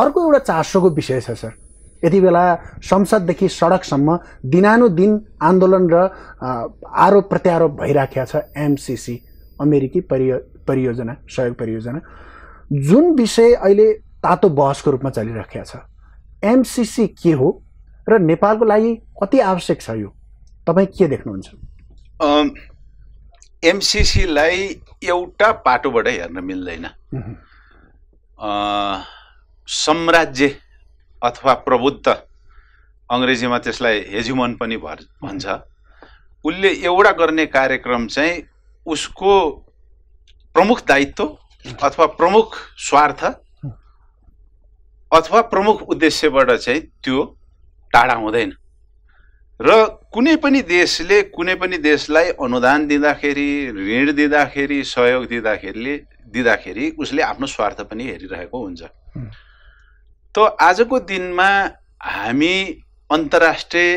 अर्को एउटा चासोको विषय छ सर यति बेला संसददेखि सडकसम्म दिनानुदिन आन्दोलन र आरोप प्रत्यारोप भइराखेको छ एमसिसी अमेरिकी परियो परियोजना सहयोग परियोजना जुन विषय अहिले तातो बहसको रूपमा चलिरहेको छ एमसिसी के हो र नेपालको लागि कति आवश्यक छ यो तपाईँ के देख्नुहुन्छ एमसिसीलाई एउटा पाटोबाट हेर्न मिल्दैन साम्राज्य अथवा प्रबुद्ध अङ्ग्रेजीमा त्यसलाई हेजुमन पनि भर भन्छ उसले एउटा गर्ने कार्यक्रम चाहिँ उसको प्रमुख दायित्व अथवा प्रमुख स्वार्थ अथवा प्रमुख उद्देश्यबाट चाहिँ त्यो टाढा हुँदैन र कुनै पनि देशले कुनै पनि देशलाई अनुदान दिँदाखेरि ऋण दिँदाखेरि सहयोग दिँदाखेरि दिँदाखेरि उसले आफ्नो स्वार्थ पनि हेरिरहेको हुन्छ त आजको दिनमा हामी अन्तर्राष्ट्रिय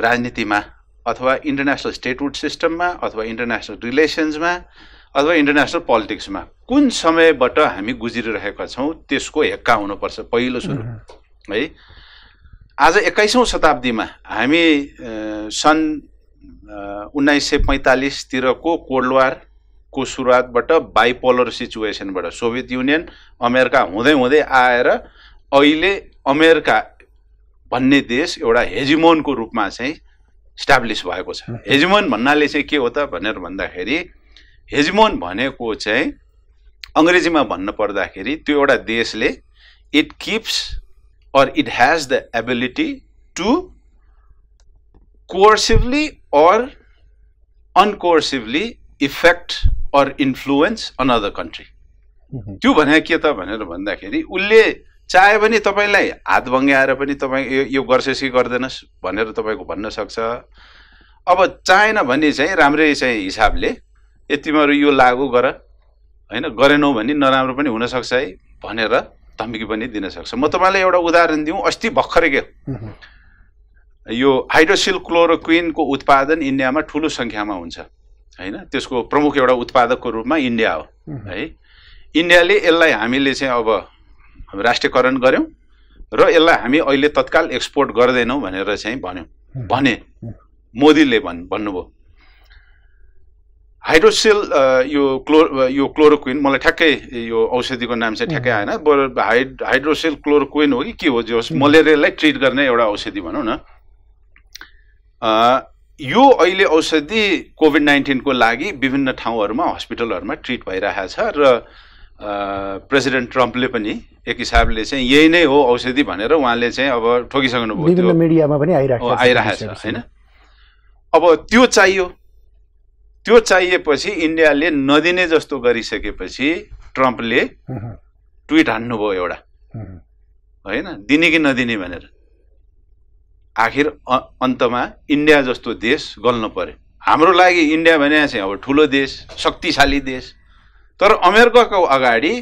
राजनीतिमा अथवा इन्टरनेसनल स्टेटहुड सिस्टममा अथवा इन्टरनेसनल रिलेसन्समा अथवा इन्टरनेसनल पोलिटिक्समा कुन समयबाट हामी गुजिरिरहेका छौँ त्यसको हेक्का हुनुपर्छ पहिलो सुरु है आज एक्काइसौँ शताब्दीमा हामी सन् उन्नाइस सय पैँतालिसतिरको कोल्ड वारको सुरुवातबाट बाइपोलर सिचुएसनबाट सोभियत युनियन अमेरिका हुँदै हुँदै आएर अहिले अमेरिका भन्ने देश एउटा हेजिमोनको रूपमा चाहिँ इस्टाब्लिस भएको छ हेजिमोन भन्नाले चाहिँ के हो त भनेर भन्दाखेरि हेजिमोन भनेको चाहिँ अङ्ग्रेजीमा भन्न पर्दाखेरि त्यो एउटा देशले it keeps or it has the ability to coercively or uncoercively affect or influence another country त्यो भने के त भनेर भन्दाखेरि उसले चाहे पनि तपाईँलाई हात बङ्ग्याएर पनि तपाईँ यो यो गर्छस् कि गर्दैनस् भनेर तपाईँको भन्न सक्छ अब चाहेन भने चाहिँ राम्रै चाहिँ हिसाबले ए तिमीहरू यो लागु गर होइन गरेनौ भने नराम्रो पनि हुनसक्छ है भनेर धम्की पनि दिनसक्छ म तपाईँलाई एउटा उदाहरण दिउँ अस्ति भर्खरै के यो हाइड्रोसिल क्लोरोक्विनको उत्पादन इन्डियामा ठुलो सङ्ख्यामा हुन्छ होइन त्यसको प्रमुख एउटा उत्पादकको रूपमा इन्डिया हो है इन्डियाले यसलाई हामीले चाहिँ अब राष्ट्रियकरण गऱ्यौँ र यसलाई हामी अहिले तत्काल एक्सपोर्ट गर्दैनौँ भनेर चाहिँ भन्यौँ भने मोदीले भन् भन्नुभयो हाइड्रोसेल यो क्लो यो क्लोरोक्विन मलाई ठ्याक्कै यो औषधिको नाम चाहिँ ठ्याक्कै आएन बर हाइड हाइड्रोसेल क्लोरोक्विन हो कि के हो जो मलेरियालाई ट्रिट गर्ने एउटा औषधि भनौँ न यो अहिले औषधि कोभिड नाइन्टिनको लागि विभिन्न ठाउँहरूमा हस्पिटलहरूमा ट्रिट भइरहेको छ र प्रेसिडेन्ट ट्रम्पले पनि एक हिसाबले चाहिँ यही नै हो औषधि भनेर उहाँले चाहिँ अब ठोकिसक्नुभयो विभिन्न मिडियामा पनि आइरहेको आइरहेको छ होइन अब त्यो चाहियो त्यो चाहिएपछि इन्डियाले नदिने जस्तो गरिसकेपछि ट्रम्पले ट्विट हान्नुभयो एउटा होइन दिने कि नदिने भनेर आखिर अन्तमा इन्डिया जस्तो देश गल्नु पर्यो हाम्रो लागि इन्डिया भने चाहिँ अब ठुलो देश शक्तिशाली देश तर अमेरिकाको अगाडि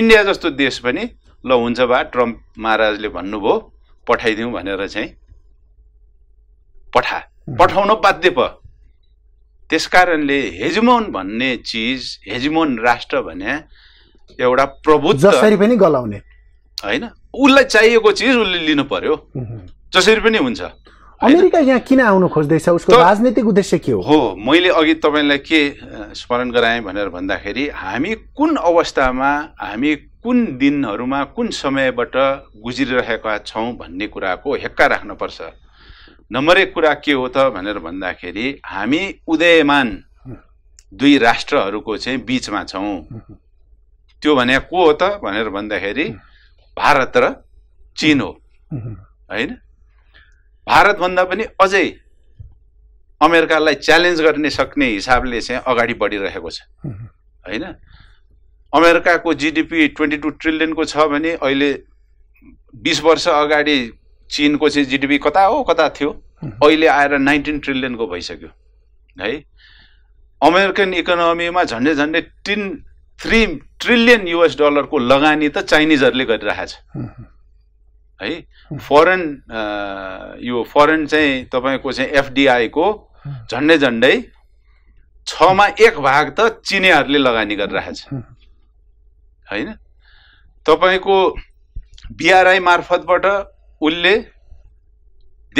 इन्डिया जस्तो देश पनि ल हुन्छ बा ट्रम्प महाराजले भन्नुभयो पठाइदिउँ भनेर चाहिँ पठा पठाउन बाध्य प त्यस कारणले हेजमोन भन्ने चिज हेजमोन राष्ट्र भने एउटा प्रभुत्व जसरी पनि गलाउने होइन उसलाई चाहिएको चिज उसले लिनु पर्यो जसरी पनि हुन्छ अमेरिका यहाँ किन आउनु खोज्दैछ उसको राजनीतिक उद्देश्य के हो मैले अघि तपाईँलाई के स्मरण गराएँ भनेर भन्दाखेरि हामी कुन अवस्थामा हामी कुन दिनहरूमा कुन समयबाट गुज्रिरहेका छौँ भन्ने कुराको हेक्का राख्नुपर्छ नम्बर एक कुरा के हो त भनेर भन्दाखेरि हामी उदयमान दुई राष्ट्रहरूको चाहिँ बिचमा छौँ त्यो भने को हो त भनेर भन्दाखेरि भारत र चिन हो होइन भारतभन्दा पनि अझै अमेरिकालाई च्यालेन्ज गर्ने सक्ने हिसाबले चाहिँ अगाडि बढिरहेको छ होइन अमेरिकाको जिडिपी ट्वेन्टी टू ट्रिलियनको छ भने अहिले बिस वर्ष अगाडि चिनको चाहिँ जिडिपी कता हो कता थियो अहिले आएर नाइन्टिन ट्रिलियनको भइसक्यो है अमेरिकन इकोनोमीमा झन्डै झन्डै टिन थ्री ट्रिलियन युएस डलरको लगानी त चाइनिजहरूले गरिरहेछ है फरेन यो फरेन चाहिँ तपाईँको चाहिँ एफडिआईको झन्डै झन्डै छमा एक भाग त चिनेहरूले लगानी गरिरहेको छ होइन तपाईँको बिआरआई मार्फतबाट उसले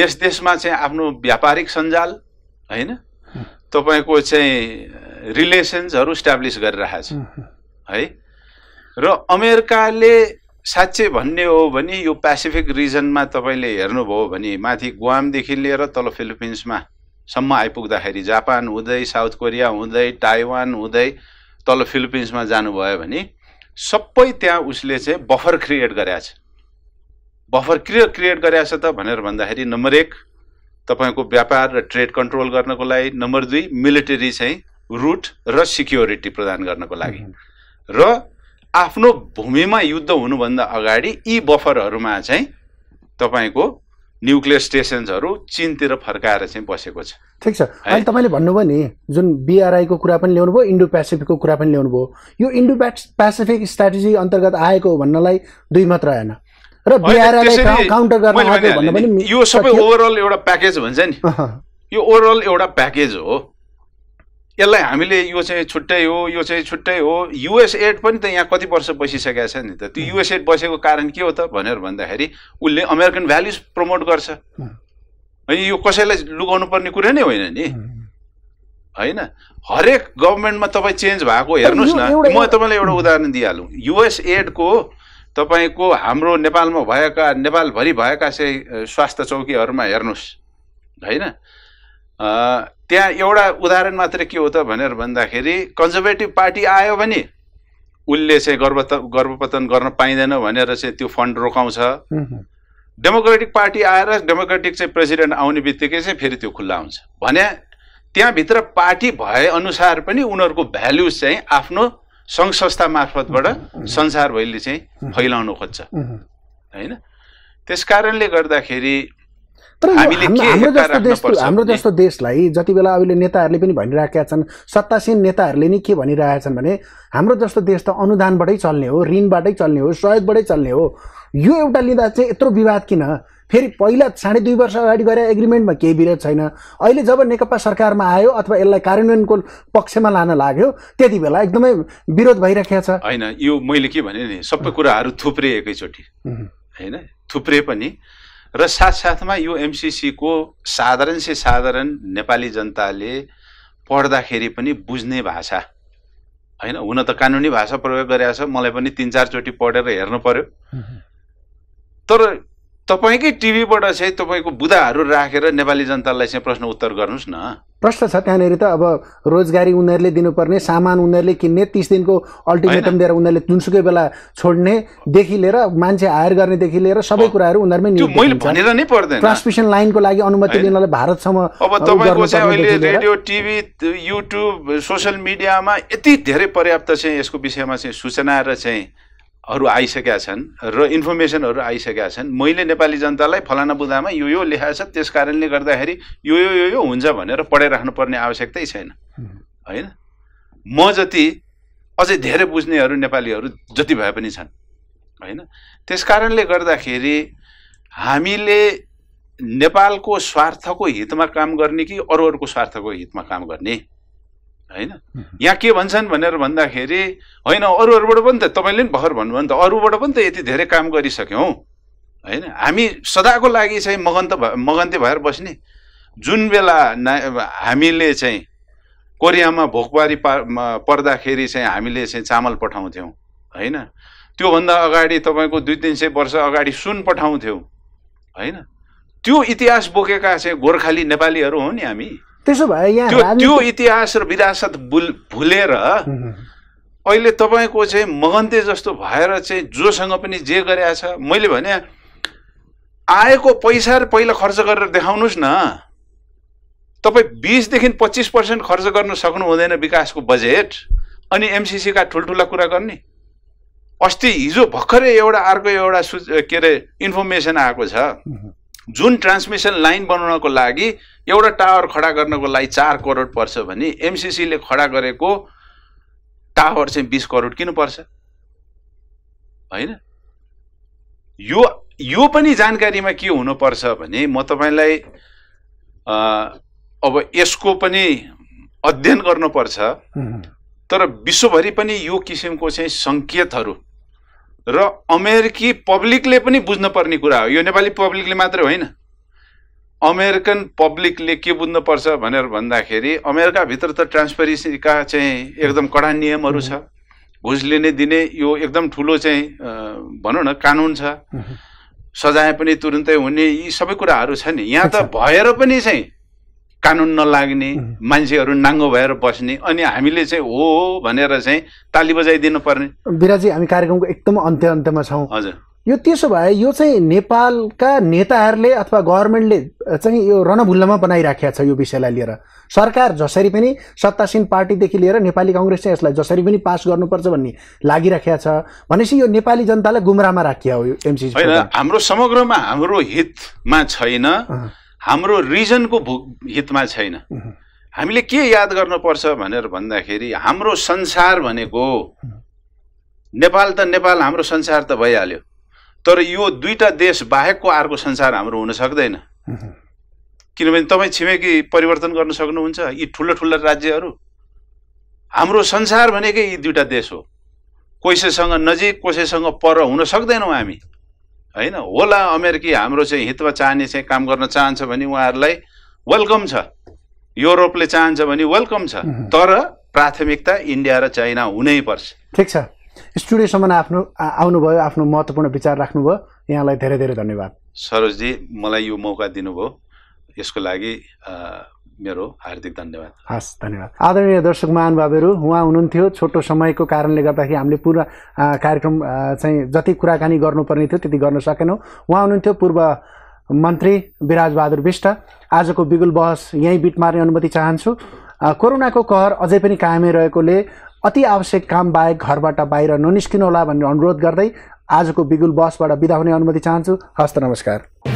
देश देशमा चाहिँ आफ्नो व्यापारिक सञ्जाल होइन तपाईँको चाहिँ रिलेसन्सहरू इस्ट्याब्लिस गरिरहेछ है र अमेरिकाले साँच्चै भन्ने हो भने यो पेसिफिक रिजनमा तपाईँले हेर्नुभयो भने माथि गुवामदेखि लिएर तल फिलिपिन्समा सम्म आइपुग्दाखेरि जापान हुँदै साउथ कोरिया हुँदै ताइवान हुँदै तल फिलिपिन्समा जानुभयो भने सबै त्यहाँ उसले चाहिँ बफर क्रिएट गरेका छ बफर क्रिय क्रिएट गरेछ त भनेर भन्दाखेरि नम्बर एक तपाईँको व्यापार र ट्रेड कन्ट्रोल गर्नको लागि नम्बर दुई मिलिटरी चाहिँ रुट र सिक्योरिटी प्रदान गर्नको लागि र आफ्नो भूमिमा युद्ध हुनुभन्दा अगाडि यी बफरहरूमा चाहिँ तपाईँको न्युक्लियर स्टेसन्सहरू चिनतिर फर्काएर चाहिँ बसेको छ ठिक छ अनि तपाईँले भन्नुभयो नि जुन बिआरआईको कुरा पनि ल्याउनुभयो इन्डो पेसिफिकको कुरा पनि ल्याउनुभयो यो इन्डो पेसिफिक स्ट्राटेजी अन्तर्गत आएको भन्नलाई दुई मात्र आएन र काउन्टर गर्न यो सबै ओभरअल एउटा प्याकेज भन्छ नि यो ओभरअल एउटा प्याकेज हो यसलाई हामीले यो चाहिँ छुट्टै हो यो चाहिँ छुट्टै हो युएस एड पनि त यहाँ कति वर्ष बसिसकेको छ नि त त्यो युएस एड बसेको कारण के हो त भनेर भन्दाखेरि उसले अमेरिकन भ्याल्युज प्रमोट गर्छ होइन यो कसैलाई लुगाउनु पर्ने कुरा नै होइन नि होइन हरेक गभर्मेन्टमा तपाईँ चेन्ज भएको हेर्नुहोस् न म तपाईँलाई एउटा उदाहरण दिइहालौँ युएस एडको तपाईँको हाम्रो नेपालमा भएका नेपालभरि भएका चाहिँ स्वास्थ्य चौकीहरूमा हेर्नुहोस् होइन त्यहाँ एउटा उदाहरण मात्र के हो त भनेर भन्दाखेरि कन्जर्भेटिभ पार्टी आयो भने उसले चाहिँ गर्भ गर्भपतन गर्न पाइँदैन भनेर चाहिँ त्यो फन्ड रोकाउँछ डेमोक्रेटिक पार्टी आएर डेमोक्रेटिक चाहिँ प्रेसिडेन्ट आउने बित्तिकै चाहिँ फेरि त्यो खुल्ला हुन्छ भने त्यहाँभित्र पार्टी भए अनुसार पनि उनीहरूको भ्याल्युज चाहिँ आफ्नो सङ्घ संस्था मार्फतबाट संसारभरिले चाहिँ फैलाउन खोज्छ होइन त्यस कारणले गर्दाखेरि तर हाम्रो जस्तो देश हाम्रो जस्तो देशलाई जति बेला अहिले नेताहरूले पनि भनिरहेका छन् सत्तासीन नेताहरूले नि के भनिरहेका छन् भने हाम्रो जस्तो देश त अनुदानबाटै चल्ने हो ऋणबाटै चल्ने हो सहयोगबाटै चल्ने हो यो एउटा लिँदा चाहिँ यत्रो विवाद किन फेरि पहिला साढे दुई वर्ष अगाडि गरेर एग्रिमेन्टमा केही विरोध छैन अहिले जब नेकपा सरकारमा आयो अथवा यसलाई कार्यान्वयनको पक्षमा लान लाग्यो त्यति बेला एकदमै विरोध भइरहेको छ होइन यो मैले के भने नि सबै कुराहरू थुप्रे एकैचोटि होइन थुप्रे पनि र साथसाथमा यो एमसिसीको साधारण से साधारण नेपाली जनताले पढ्दाखेरि पनि बुझ्ने भाषा होइन हुन त कानुनी भाषा प्रयोग गरेको छ मलाई पनि तिन चारचोटि पढेर हेर्नु पर्यो तर तपाईँकै टिभीबाट चाहिँ तपाईँको बुदाहरू राखेर नेपाली जनतालाई चाहिँ प्रश्न उत्तर गर्नुहोस् न प्रश्न छ त्यहाँनिर त अब रोजगारी उनीहरूले दिनुपर्ने सामान उनीहरूले किन्ने तिस दिनको अल्टिमेटम दिएर उनीहरूले जुनसुकै बेला छोड्नेदेखि लिएर मान्छे हायर गर्नेदेखि लिएर सबै कुराहरू उनीहरूमै पर्दैन ट्रान्समिसन लाइनको लागि अनुमति लिनलाई भारतसम्म अब तपाईँको चाहिँ अहिले रेडियो टिभी युट्युब सोसियल मिडियामा यति धेरै पर्याप्त चाहिँ यसको विषयमा चाहिँ सूचना र चाहिँ हरू आइसकेका छन् र इन्फर्मेसनहरू आइसकेका छन् मैले नेपाली जनतालाई फलाना बुदामा यो यो लेखाएको छ त्यस कारणले गर्दाखेरि यो यो यो यो हुन्छ भनेर पढाइराख्नुपर्ने आवश्यकतै छैन होइन म जति अझै धेरै बुझ्नेहरू नेपालीहरू जति भए पनि छन् होइन त्यस कारणले गर्दाखेरि हामीले नेपालको स्वार्थको हितमा काम गर्ने कि अरू अरूको स्वार्थको हितमा काम गर्ने होइन यहाँ के भन्छन् भनेर भन्दाखेरि होइन अरूबाट पनि त तपाईँले पनि भर्खर भन्नुभयो नि त अरूबाट पनि त यति धेरै काम गरिसक्यौँ होइन हामी सदाको लागि चाहिँ मगन्त मगन्ते भएर बस्ने जुन बेला हामीले चाहिँ कोरियामा भोकबारी पर्दाखेरि चाहिँ हामीले चाहिँ चामल पठाउँथ्यौँ होइन त्योभन्दा अगाडि तपाईँको दुई तिन सय वर्ष अगाडि सुन पठाउँथ्यौँ होइन त्यो इतिहास बोकेका चाहिँ गोर्खाली नेपालीहरू हो नि हामी त्यसो भए यहाँ त्यो इतिहास र विरासत भुल भुलेर अहिले तपाईँको चाहिँ महन्ते जस्तो भएर चाहिँ जोसँग पनि जे छ मैले भने आएको पैसा पहिला खर्च गरेर देखाउनुहोस् न तपाईँ बिसदेखि पच्चिस पर्सेन्ट खर्च गर्न सक्नु हुँदैन विकासको बजेट अनि एमसिसीका ठुल्ठुला कुरा गर्ने अस्ति हिजो भर्खरै एउटा अर्को एउटा सु के अरे इन्फर्मेसन आएको छ जुन ट्रान्समिसन लाइन बनाउनको लागि एउटा टावर खडा गर्नको लागि चार करोड पर्छ भने एमसिसीले खडा गरेको टावर चाहिँ बिस करोड किन पर्छ होइन यो यो पनि जानकारीमा के हुनुपर्छ भने म तपाईँलाई अब यसको पनि अध्ययन गर्नुपर्छ तर विश्वभरि पनि यो किसिमको चाहिँ सङ्केतहरू र अमेरिकी पब्लिकले पनि बुझ्नुपर्ने कुरा हो यो नेपाली पब्लिकले मात्रै होइन अमेरिकन पब्लिकले के बुझ्नुपर्छ भनेर भन्दाखेरि अमेरिकाभित्र त ट्रान्सपेरेन्सीका चाहिँ एकदम कडा नियमहरू छ घुस लिने दिने यो एकदम ठुलो चाहिँ भनौँ न कानुन छ सजाय पनि तुरुन्तै हुने यी सबै कुराहरू छ नि यहाँ त भएर पनि चाहिँ कानुन नलाग्ने मान्छेहरू नाङ्गो भएर बस्ने अनि हामीले चाहिँ हो भनेर चाहिँ ताली बजाइदिनु पर्ने बिराजी हामी कार्यक्रमको एकदम अन्त्य अन्त्यमा छौँ हजुर यो त्यसो भए यो चाहिँ नेपालका नेताहरूले अथवा गभर्मेन्टले चाहिँ यो रणभुल्लामा बनाइराखेका छ यो विषयलाई लिएर सरकार जसरी पनि सत्तासीन पार्टीदेखि लिएर नेपाली कङ्ग्रेस चाहिँ यसलाई जसरी पनि पास गर्नुपर्छ भन्ने लागिराखेका छ भनेपछि यो नेपाली जनतालाई गुमरामा राखिया हो यो एमसिसी हाम्रो समग्रमा हाम्रो हितमा छैन हाम्रो रिजनको हितमा छैन हामीले के याद गर्नुपर्छ भनेर भन्दाखेरि हाम्रो संसार भनेको नेपाल त नेपाल हाम्रो संसार त भइहाल्यो तर यो दुईवटा देश बाहेकको अर्को संसार हाम्रो हुन सक्दैन किनभने तपाईँ छिमेकी परिवर्तन गर्न सक्नुहुन्छ यी ठुला ठुला राज्यहरू हाम्रो संसार भनेकै यी दुईवटा देश हो कसैसँग नजिक कसैसँग पर हुन सक्दैनौँ हामी होइन होला अमेरिकी हाम्रो चाहिँ हितमा चाहने चाहिँ काम गर्न चाहन्छ भने उहाँहरूलाई वेलकम छ युरोपले चाहन्छ भने वेलकम छ तर प्राथमिकता इन्डिया र चाइना हुनै पर्छ ठिक छ स्टुडियोसम्म आफ्नो आउनुभयो आफ्नो महत्त्वपूर्ण विचार राख्नुभयो यहाँलाई धेरै धेरै धन्यवाद सरोजजी मलाई यो मौका दिनुभयो यसको लागि मेरो हार्दिक धन्यवाद हस् धन्यवाद आदरणीय दर्शक महानुभावहरू उहाँ हुनुहुन्थ्यो छोटो समयको कारणले गर्दाखेरि हामीले पुरा कार्यक्रम चाहिँ जति कुराकानी गर्नुपर्ने थियो त्यति गर्न सकेनौँ उहाँ हुनुहुन्थ्यो पूर्व मन्त्री विराजबहादुर विष्ट आजको बिगुल बहस यहीँ बिट मार्ने अनुमति चाहन्छु कोरोनाको कहर अझै पनि कायमै रहेकोले अति आवश्यक काम बाहेक घरबाट बाहिर होला भन्ने अनुरोध गर्दै आजको बिगुल बसबाट बिदा हुने अनुमति चाहन्छु हस्त नमस्कार